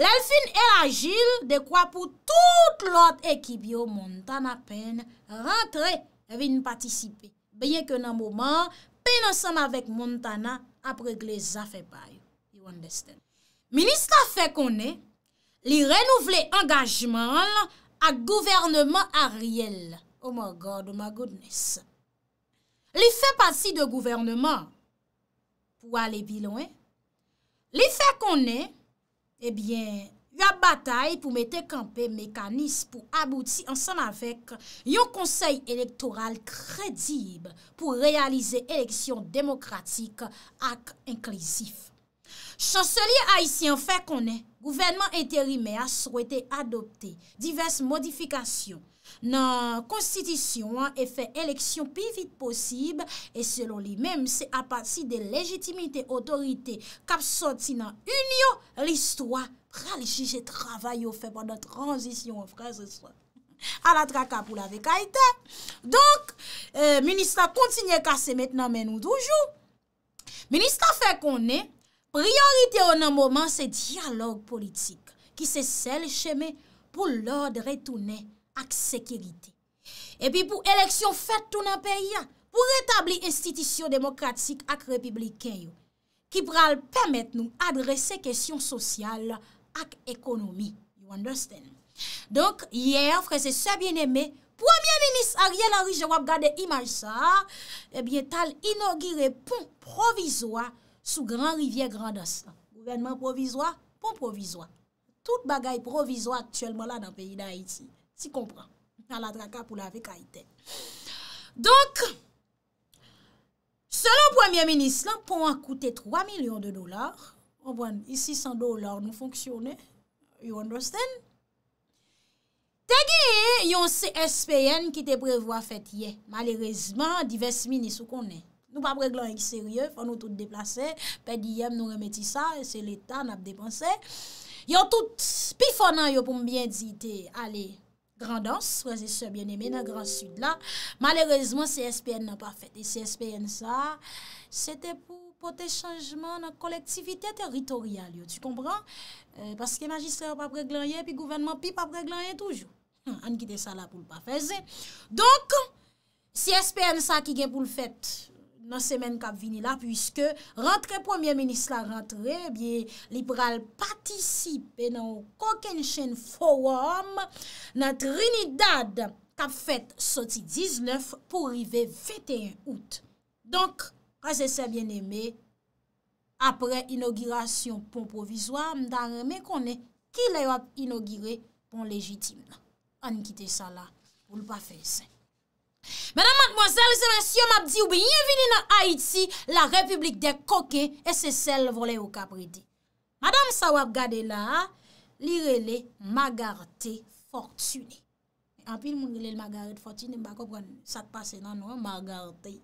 lèl fin elagi de kwa pou tout lot ekibyo, Montana pen rentre, rin patisipe. Benye ke nan mouman, pen ansan avèk Montana, apre glè zafè bay, you understand. Minis la fè konè, Li renouvle engajman ak gouvernman a riel. Oh my God, oh my goodness. Li fe pati de gouvernman pou ale bilon. Li fe konen, ebyen, eh yon batay pou mete kampe mekanis pou abouti an san avek yon konsey elektoral kredib pou realize eleksyon demokratik ak inklesif. Chancelier Haïtien fè konè, gouvernement intérimè a souwete adopte divers modifikasyon nan konstitisyon e fè eleksyon pi vit posib e selon li mèm, se apati de lejitimite otorite kap soti nan unyo l'histoire. Rale, jije travay yo fè pa nan transition an fran se so. A la traka pou la vek Haïtien. Donk, ministra kontinye kase mèt nan men nou doujou. Ministra fè konè, Priorite ou nan mouman se dialog politik ki se sel cheme pou lorde retoune ak sekirite. Epi pou eleksyon fet tou nan peya, pou retabli institisyon demokratik ak republiken yo, ki pral pamet nou adrese kesyon sosyal ak ekonomi. You understand? Donk, yer, frese sebyen eme, Premier Ministre Ariel Henry Jorab gade imaj sa, eh tal inogire pon provizwa Sou gran rivye grandas lan. Gouvernman provizwa, pou provizwa. Tout bagay provizwa aktuelman lan nan peyi nan Haiti. Si kompran. Nan la draka pou la vekaiten. Donk, selon premier ministre lan, pou an koute 3 milyon de dolar, en bon, ici 100 dolar nou fonksyonè, you understand? Tè gè, yon CSPN ki te prevo a fèt yè. Malérezman, yon divers ministre ou konè. Nou pa preglan yon ki serye, fwa nou tout deplase, ped diyem nou remeti sa, se l'Etat nap depanse. Yon tout, pi fonan yon pou mbyen dite, ale, grandans, wazise sou bien eme nan Grand Sud la, malerezman CSPN nan pa fete. Et CSPN sa, sete pou pote chanjman nan kolektivite teritorial yon. Tu kompran? Paske magistra yon pa preglan yon, pi gouvenman pi pa preglan yon toujou. An kite sa la pou l'pa feze. Donk, CSPN sa ki gen pou l'fete, Nan semen kap vini la, pwiske rentre pwemye menis la rentre, ebye eh liberal patisipe nan kokenshen forum, nan trinidad kap fet soti 19 pou rive 21 out. Donk, aze se bien eme, apre inogirasyon pon provizwa, mdan reme konen ki lera inogire pon lejitim nan. An kite sa la pou lpa feysen. Madame, mademoiselle, monsieur, mademoiselle, bienvenue dans Haïti, la République des coquets, et c'est celle volée au Cap-Ridi. Madame, ça va vous regarder là, lirez Magarté, Fortuné. En plus, il y a le Magarté de Fortuné, je ne comprends pas, ça te passe, non, non, Magarté.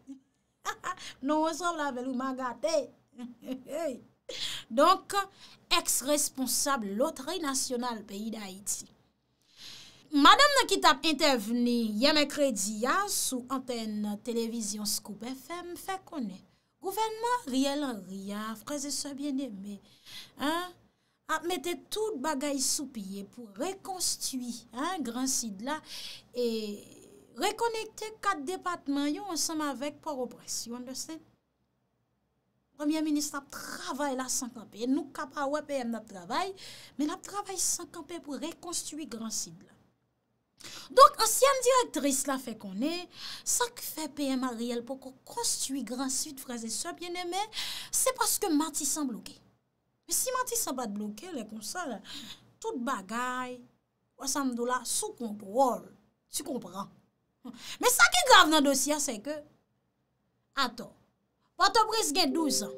Non, on s'envole avec le Magarté. Donc, ex-responsable, l'autorité nationale, pays d'Haïti. madame nan ki tap interveni yeme krediya sou antenne televizyon Scoop FM, fe konen. Gouvenman, riel an ria, freze se bien eme. Ap mette tout bagay sou piye pou rekonstui gran sid la e rekonekte kat depatman yo ansama vek por opres. You understand? Premier ministre ap travay la sankanpe. Nou kap a wapen ap travay, men ap travay sankanpe pou rekonstui gran sid la. Donk ansyen direktris la fe konen, sa ki fe P.M.A. Riel pou kon konsti gran suite fraze so bieneme, se paske mati san bloké. Si mati san bat bloké, le kon sa, tout bagay, wasam do la, sou konpron, sou konpran. Me sa ki grave nan dosya se ke, ato, Port-au-Prince gen 12 an.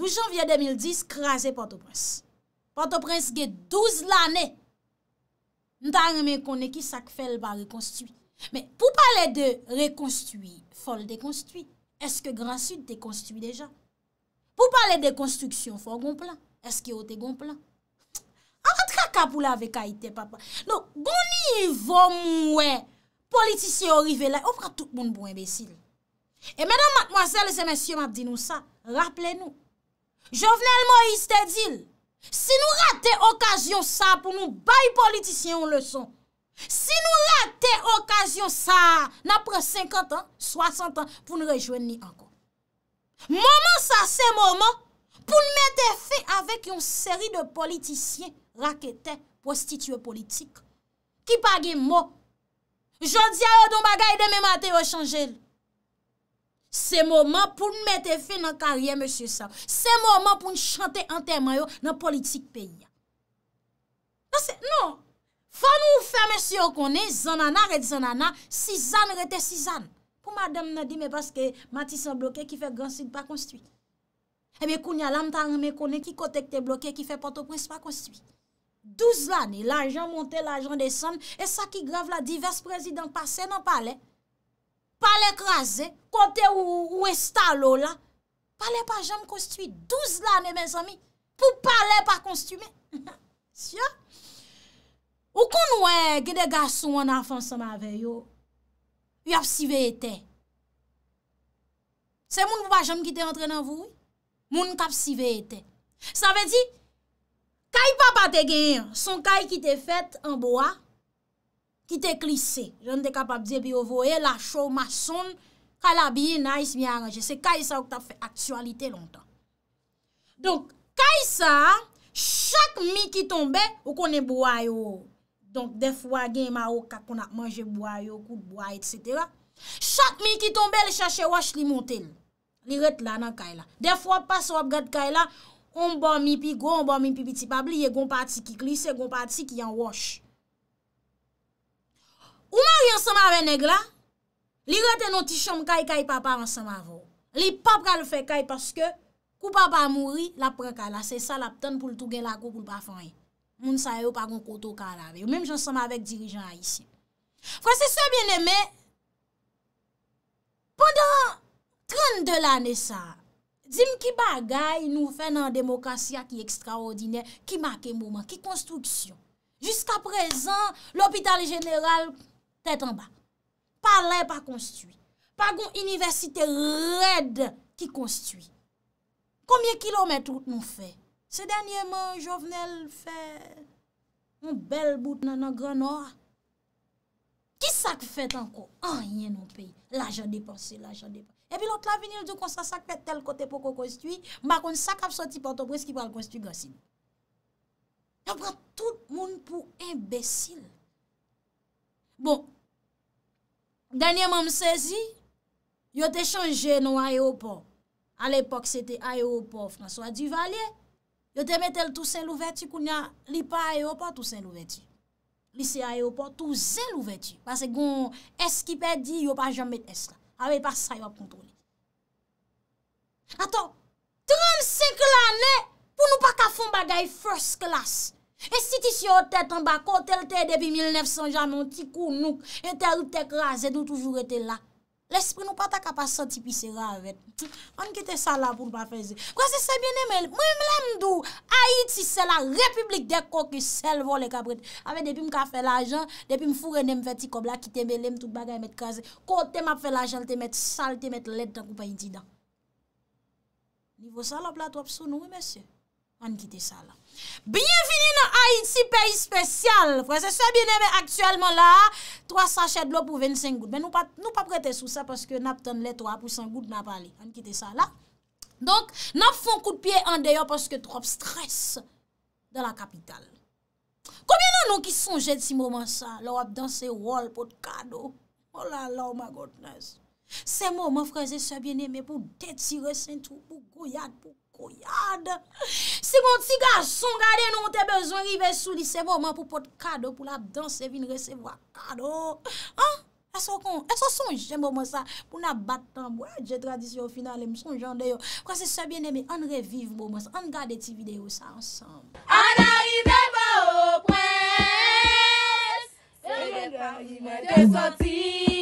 12 janvye 2010, krasi Port-au-Prince. Port-au-Prince gen 12 l'anè. Nta reme kon e ki sak fel ba rekonstuit. Men pou pale de rekonstuit, fol dekonstuit, eske Gran Sud dekonstuit deja? Pou pale dekonstruksyon, fol gon plan? Eske yo dekons plan? A patra kapou la vek a ite papa. Nou, gouni yi vò mwen politisye orive la, opra tout moun bon ebesil. E menan matmwasele se mesye mat di nou sa, rappele nou. Jovenel Moïse te dil, Si nou rate okasyon sa pou nou bay politisyen yon leson. Si nou rate okasyon sa napre 50 an, 60 an pou nou rejwen ni ankon. Moman sa se moman pou nou mette fe avèk yon seri de politisyen rakete prostitye politik. Ki pagi mò, jòdia yon bagay deme matè yon chanjèl. Se mouman pou mète fè nan karyè mèche sa. Se mouman pou mèche chante anterman yo nan politik peyi. Nan, fè nou fè mèche yo konè, zanana rete zanana, si zan rete si zan. Pou madèm nan di mè baske mati san blokè ki fè Grand Sud pa konstuit. E eh mè kounya lam ta an mè konè ki kotek te blokè ki fè Port-au-Prince pa konstuit. Douz lannè, l'ajan montè, l'ajan desan, e sa ki grav la divers prezident pasè nan palè. pa lè krasè, kote ou estalò la, pa lè pa jèm konstuit, douz lanè mè zami, pou pa lè pa konstuit mè. Siyo, ou kon wè gè de gassou an afansan mè veyo, y ap sivè etè. Se moun pou pa jèm ki te antre nan vou, moun kap sivè etè. Sa vè di, kay papa te gen, son kay ki te fèt an boa, Ki te klise, jan te kapap diye bi yo voye la chow mason, kalabye nice mi a range. Se kaj sa wak ta fe aksualite lontan. Donk kaj sa, chak mi ki tombe wak one boay yo. Donk def wak gen ma wak ak wak manje boay yo, kou boay etc. Chak mi ki tombe le chache wach li montel. Li ret lanan kaj la. Def wak pas wap gad kaj la, onbo mi pi go, onbo mi pi pi ti pabli, ye gon pati ki klise, gon pati ki yan wach. Ou mary ansama ve neg la, li rete nou ti chom kaye kaye papa ansama vo. Li pa pral fe kaye paske kou papa mouri, la pran kala. Se sa la pten pou l tou gen lako pou l pa fany. Moun sa yo pa kon koto kala ve. Ou mèm jansama vek dirijan a yisi. Fransese so bienemè, pondan 32 l ane sa, jim ki bagay nou fè nan demokrasya ki ekstraordinè, ki make mouman, ki konstruksyon. Jiska prezant, l opital jeneral... Tèt an ba, pa lè pa konstuit, pa goun université rèd ki konstuit. Koumyè kilomètrout nou fè? Se dènyèman jòvnel fè, moun bel bout nan nan granor. Ki sak fèt an kon? An yè nan peyi. La jè dépensé, la jè dépensé. E pi lò tè la vinil dò kon sa sak fèt tel kote pou kon konstuit, mba kon sak ap soti panto pou eski pou al konstuit gansin. Nan pran tout moun pou imbesil. Bon, danye mam sezi, yo te chanje nou ayopor. A l'epok se te ayopor François Duvalier, yo te metel tou sen louveti koun ya li pa ayopor tou sen louveti. Li se ayopor tou sen louveti. Pase goun eski pedi yo pa jam met es la. Awe ah pa sa yo ap kontouni. Aton, 35 lane pou nou pa kafon bagay first class. E si ti si yo tet an ba, kote l te depi 1900 jan, moun ti kounouk, ete l te kraze, doun toujou rete la. L espri nou pata kapa sa ti pisera avet. Moun ki te sa la pou mpa feze. Kwa se se bine men, mwen mlam dou, ayit si se la republik de koki sel vol e kabret. A ve depi mka fe la jan, depi mfou rene mve ti kobla, kite me lem tout bagay met kraze. Kote mpa fe la jan, te met sal, te met led dan koupay di dan. Nivou sa la plato apsou nou, mwen mwese. Moun ki te sa la. Bien fini nan Haiti, peyi spesyal Frase, sa bieneme, aktuelman la Trois sachet blo pou 25 gout Men nou pa prete sou sa Paske nap ton letwa pou 100 gout na pali An kite sa la Nap fon kou de pie an deyo Paske trop stres De la kapital Koubyen nan nou ki sonje di si mouman sa La wap dans se wall pot kado Olala, oh ma godness Se mouman, frase, sa bieneme Pou detire sen tou Pou kouyat pou kouyat Koyade Si kon ti ga son gade nou te bezon Rive souli se mouman pou pot kado Pou la dans se vin resevo a kado An? Eso son jen mouman sa Pou na batan mouan Je tradisyon finalem son jen deyo Kwa se se bien eme an reviv mouman sa An gade ti video sa ansam An arrive mou prens Se gen par jen de soti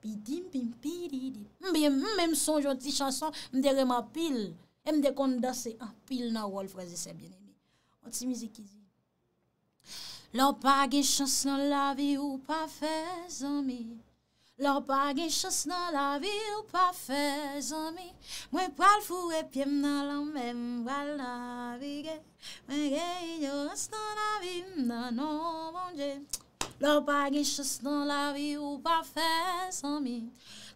Pi dim, pim, pi didi, mbeye m mèm son joti chanson, mde rem apil, e mde kondase apil nan wòl fraze se biene mi. Ot si mizi ki zi. Lò pa ge chos nan la vi ou pa fe zomi, lò pa ge chos nan la vi ou pa fe zomi, mwen pral fure piem nan la mèm pral navi ge, mwen ge yon rastan la vi m nan nan vange. Lè ou pa gichous nan la vi ou pa fè sami.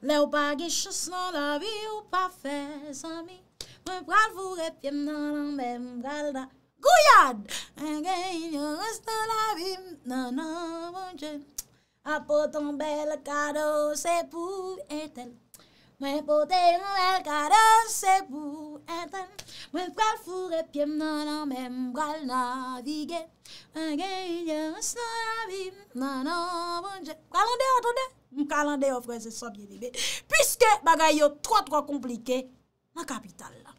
Lè ou pa gichous nan la vi ou pa fè sami. Mwen pral furepye m nan an mè m pral da. Gouyade! Mwen gen yon rest nan la vi. Nan nan moun chè. Apo ton bel kado se pou etel. Mwen pote yon el kade sepou enten, Mwen pral furepye m nanan menm pral navige, Mwen genye m sanavi, Nanan bonje, Kalande atonde, m kalande ofre se sobye libe, Piske bagay yo tro tro komplike, Ma kapital la.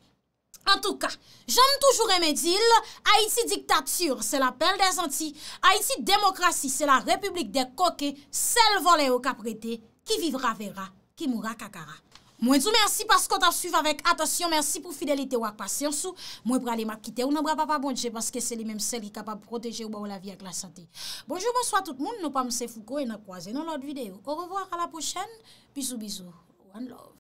En tou ka, jom toujou remedil, Haiti diktature, se la pelle de zanti, Haiti demokrasi, se la republik de koke, Se l vole o kaprete, Ki vivra vera, ki mura kakara. Mwen sou mersi paskot ap suiv avèk. Atasyon mersi pou fidelite wak pasyansou. Mwen pralim ap kite ou nan bra pa pa bondje paske se li menm sel ki kapab proteje ou ba ou la vi ak la sante. Bonjou, bonso a tout moun. Nou pa mse fukou e nan kwoaze nan lot videyo. Kou revo ak a la pochen. Bizou, bizou. One love.